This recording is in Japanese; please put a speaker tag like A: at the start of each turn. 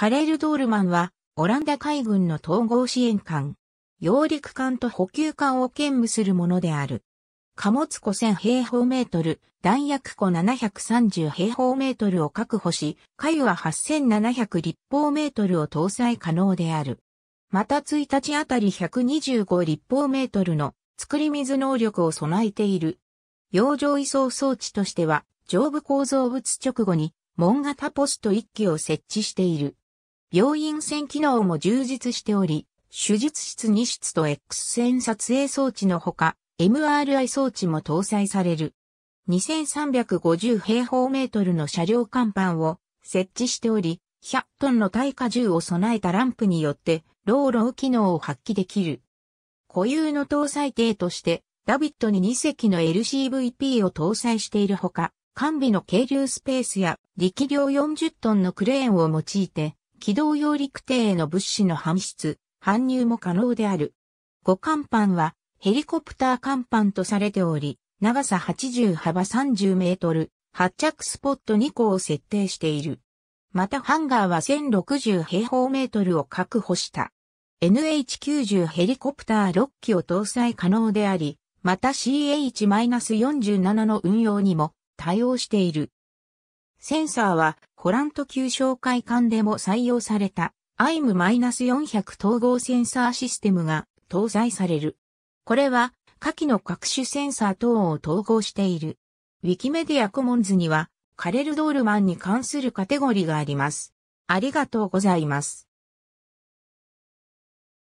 A: カレル・ドールマンは、オランダ海軍の統合支援艦、揚陸艦と補給艦を兼務するものである。貨物庫1000平方メートル、弾薬庫730平方メートルを確保し、海は8700立方メートルを搭載可能である。また1日あたり125立方メートルの作り水能力を備えている。洋上移送装置としては、上部構造物直後に、門型ポスト1機を設置している。病院船機能も充実しており、手術室2室と X 線撮影装置のほか、MRI 装置も搭載される。2350平方メートルの車両甲板を設置しており、100トンの耐荷重を備えたランプによって、ローロー機能を発揮できる。固有の搭載艇として、ダビットに2隻の LCVP を搭載しているほか、完備の軽量スペースや力量40トンのクレーンを用いて、軌道揚陸艇への物資の搬出、搬入も可能である。5艦板はヘリコプター艦板とされており、長さ80幅30メートル、発着スポット2個を設定している。またハンガーは1060平方メートルを確保した。NH90 ヘリコプター6機を搭載可能であり、また CH-47 の運用にも対応している。センサーはホラント旧紹介艦でも採用された IM-400 統合センサーシステムが搭載される。これは下記の各種センサー等を統合している。ウィキメディアコモンズにはカレル・ドールマンに関するカテゴリーがあります。ありがと
B: うございます。